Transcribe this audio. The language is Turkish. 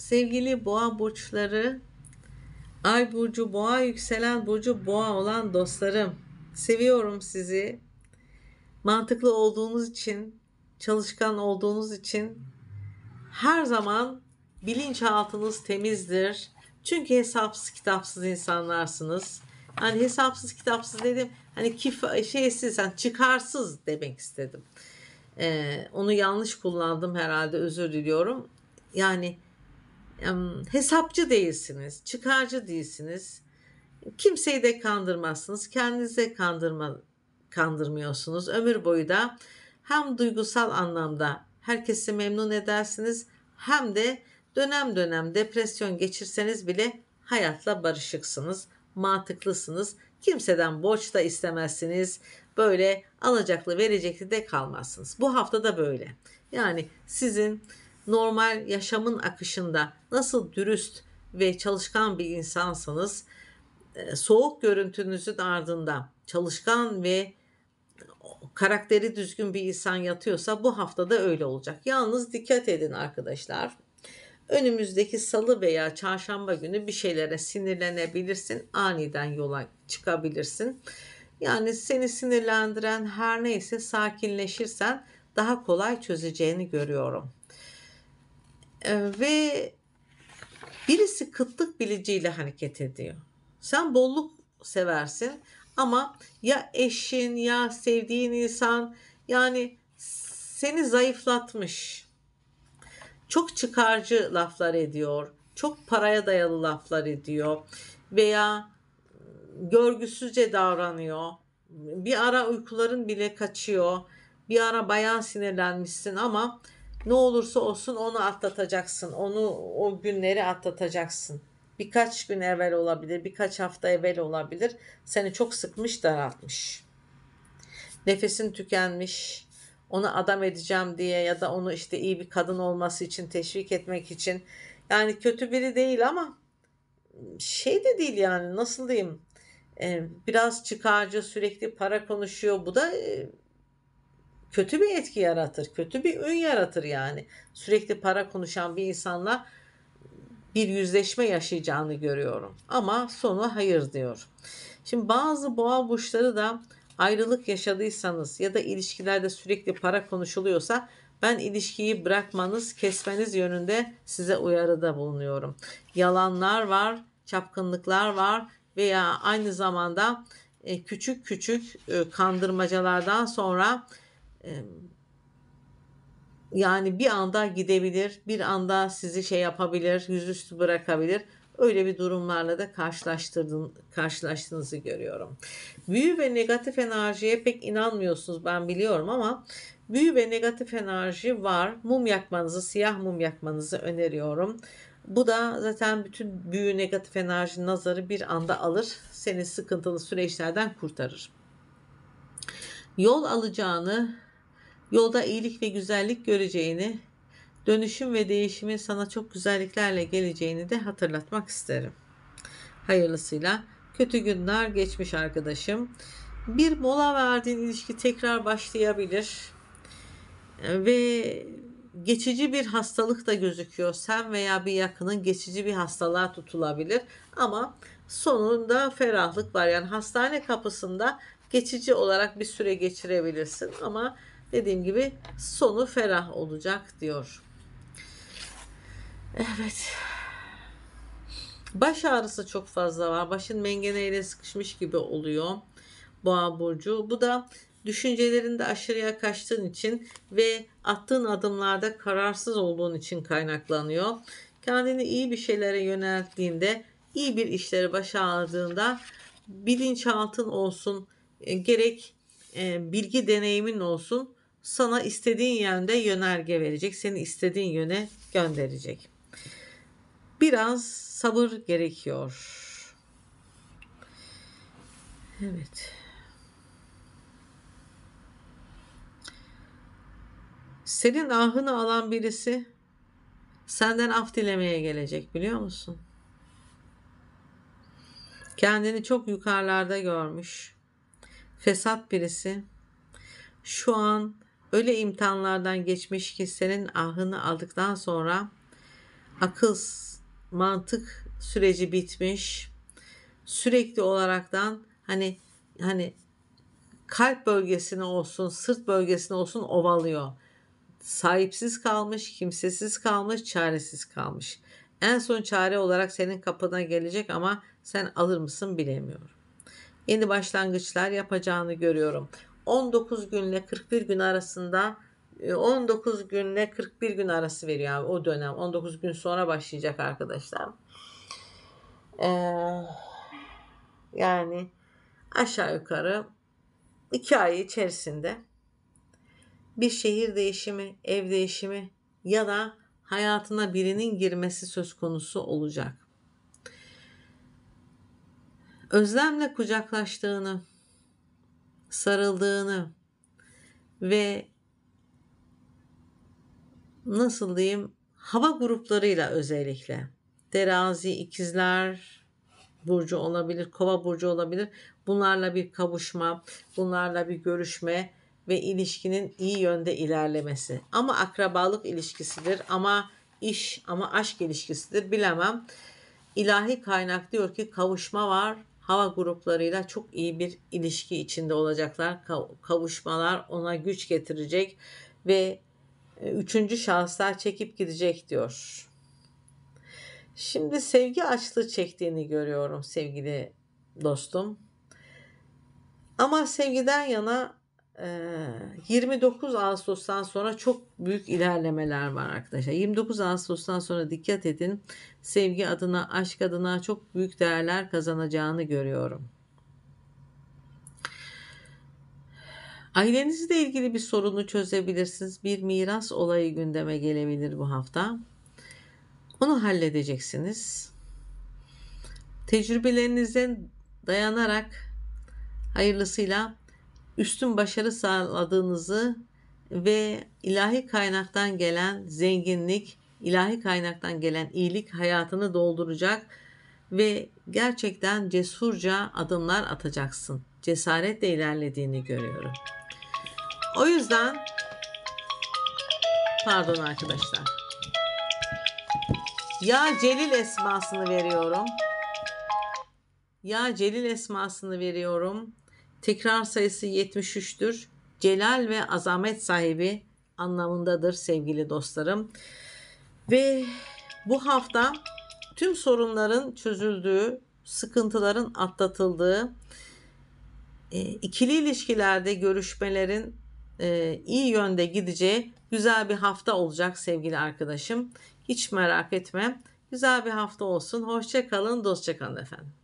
Sevgili boğa burçları, ay burcu boğa, yükselen burcu boğa olan dostlarım. Seviyorum sizi. Mantıklı olduğunuz için, çalışkan olduğunuz için her zaman bilinçaltınız temizdir. Çünkü hesapsız kitapsız insanlarsınız. Hani hesapsız kitapsız dedim. Hani kif şeysiz, yani çıkarsız demek istedim. Ee, onu yanlış kullandım herhalde özür diliyorum. Yani hesapçı değilsiniz, çıkarcı değilsiniz. Kimseyi de kandırmazsınız. Kendinize kandırma, kandırmıyorsunuz. Ömür boyu da hem duygusal anlamda herkesi memnun edersiniz hem de dönem dönem depresyon geçirseniz bile hayatla barışıksınız, mantıklısınız. Kimseden borç da istemezsiniz. Böyle alacaklı verecekli de kalmazsınız. Bu hafta da böyle. Yani sizin normal yaşamın akışında nasıl dürüst ve çalışkan bir insansanız e, soğuk görüntünüzün ardında çalışkan ve karakteri düzgün bir insan yatıyorsa bu haftada öyle olacak. Yalnız dikkat edin arkadaşlar. Önümüzdeki salı veya çarşamba günü bir şeylere sinirlenebilirsin. Aniden yola çıkabilirsin. Yani seni sinirlendiren her neyse sakinleşirsen daha kolay çözeceğini görüyorum. Ee, ve birisi kıtlık biliciyle hareket ediyor. Sen bolluk seversin ama ya eşin ya sevdiğin insan yani seni zayıflatmış. Çok çıkarcı laflar ediyor. Çok paraya dayalı laflar ediyor veya görgüsüzce davranıyor. Bir ara uykuların bile kaçıyor. Bir ara bayan sinirlenmişsin ama ne olursa olsun onu atlatacaksın. Onu o günleri atlatacaksın. Birkaç gün evvel olabilir, birkaç hafta evvel olabilir. Seni çok sıkmış, daraltmış. Nefesin tükenmiş. Onu adam edeceğim diye ya da onu işte iyi bir kadın olması için teşvik etmek için. Yani kötü biri değil ama şey de değil yani nasıl diyeyim ee, biraz çıkarcı sürekli para konuşuyor. Bu da e, kötü bir etki yaratır. Kötü bir ön yaratır yani. Sürekli para konuşan bir insanla bir yüzleşme yaşayacağını görüyorum. Ama sonu hayır diyor. Şimdi bazı boğa burçları da ayrılık yaşadıysanız ya da ilişkilerde sürekli para konuşuluyorsa ben ilişkiyi bırakmanız, kesmeniz yönünde size uyarıda bulunuyorum. Yalanlar var, çapkınlıklar var veya aynı zamanda e, küçük küçük e, kandırmacalardan sonra yani bir anda gidebilir, bir anda sizi şey yapabilir, yüzüstü bırakabilir. Öyle bir durumlarla da karşılaştırdın, karşılaştığınızı görüyorum. Büyü ve negatif enerjiye pek inanmıyorsunuz ben biliyorum ama büyü ve negatif enerji var. Mum yakmanızı, siyah mum yakmanızı öneriyorum. Bu da zaten bütün büyü negatif enerji nazarı bir anda alır. Seni sıkıntılı süreçlerden kurtarır. Yol alacağını Yolda iyilik ve güzellik göreceğini, dönüşüm ve değişimin sana çok güzelliklerle geleceğini de hatırlatmak isterim. Hayırlısıyla kötü günler geçmiş arkadaşım. Bir mola verdiğin ilişki tekrar başlayabilir ve geçici bir hastalık da gözüküyor. Sen veya bir yakının geçici bir hastalığa tutulabilir ama sonunda ferahlık var. Yani hastane kapısında geçici olarak bir süre geçirebilirsin ama dediğim gibi sonu ferah olacak diyor. Evet. Baş ağrısı çok fazla var. Başın mengeneyle sıkışmış gibi oluyor. Boğa burcu. Bu da düşüncelerinde aşırıya kaçtığın için ve attığın adımlarda kararsız olduğun için kaynaklanıyor. Kendini iyi bir şeylere yönelttiğinde, iyi bir işleri başa aldığında bilinçaltın olsun, e, gerek e, bilgi deneyimin olsun sana istediğin yönde yönerge verecek. Seni istediğin yöne gönderecek. Biraz sabır gerekiyor. Evet. Senin ahını alan birisi senden af dilemeye gelecek biliyor musun? Kendini çok yukarılarda görmüş. Fesat birisi şu an Öyle imtihanlardan geçmiş ki senin ahını aldıktan sonra akıl, mantık süreci bitmiş. Sürekli olaraktan hani hani kalp bölgesine olsun, sırt bölgesine olsun ovalıyor. Sahipsiz kalmış, kimsesiz kalmış, çaresiz kalmış. En son çare olarak senin kapına gelecek ama sen alır mısın bilemiyorum. Yeni başlangıçlar yapacağını görüyorum. 19 günle 41 gün arasında 19 e, günle 41 gün arası veriyor abi o dönem. 19 gün sonra başlayacak arkadaşlar. Ee, yani aşağı yukarı 2 ay içerisinde bir şehir değişimi, ev değişimi ya da hayatına birinin girmesi söz konusu olacak. Özlemle kucaklaştığını, sarıldığını ve nasıl diyeyim hava gruplarıyla özellikle terazi, ikizler burcu olabilir, kova burcu olabilir. Bunlarla bir kavuşma, bunlarla bir görüşme ve ilişkinin iyi yönde ilerlemesi. Ama akrabalık ilişkisidir, ama iş, ama aşk ilişkisidir bilemem. İlahi kaynak diyor ki kavuşma var hava gruplarıyla çok iyi bir ilişki içinde olacaklar. Kavuşmalar ona güç getirecek ve e, üçüncü şahıslar çekip gidecek diyor. Şimdi sevgi açlığı çektiğini görüyorum sevgili dostum. Ama sevgiden yana 29 Ağustos'tan sonra çok büyük ilerlemeler var arkadaşlar. 29 Ağustos'tan sonra dikkat edin. Sevgi adına, aşk adına çok büyük değerler kazanacağını görüyorum. Ailenizle ilgili bir sorunu çözebilirsiniz. Bir miras olayı gündeme gelebilir bu hafta. Onu halledeceksiniz. Tecrübelerinizden dayanarak hayırlısıyla üstün başarı sağladığınızı ve ilahi kaynaktan gelen zenginlik, ilahi kaynaktan gelen iyilik hayatını dolduracak ve gerçekten cesurca adımlar atacaksın. Cesaretle ilerlediğini görüyorum. O yüzden pardon arkadaşlar. Ya Celil esmasını veriyorum. Ya Celil esmasını veriyorum Tekrar sayısı 73'tür. Celal ve azamet sahibi anlamındadır sevgili dostlarım. Ve bu hafta tüm sorunların çözüldüğü, sıkıntıların atlatıldığı, e, ikili ilişkilerde görüşmelerin e, iyi yönde gideceği güzel bir hafta olacak sevgili arkadaşım. Hiç merak etme. Güzel bir hafta olsun. Hoşça kalın, dostça kalın efendim.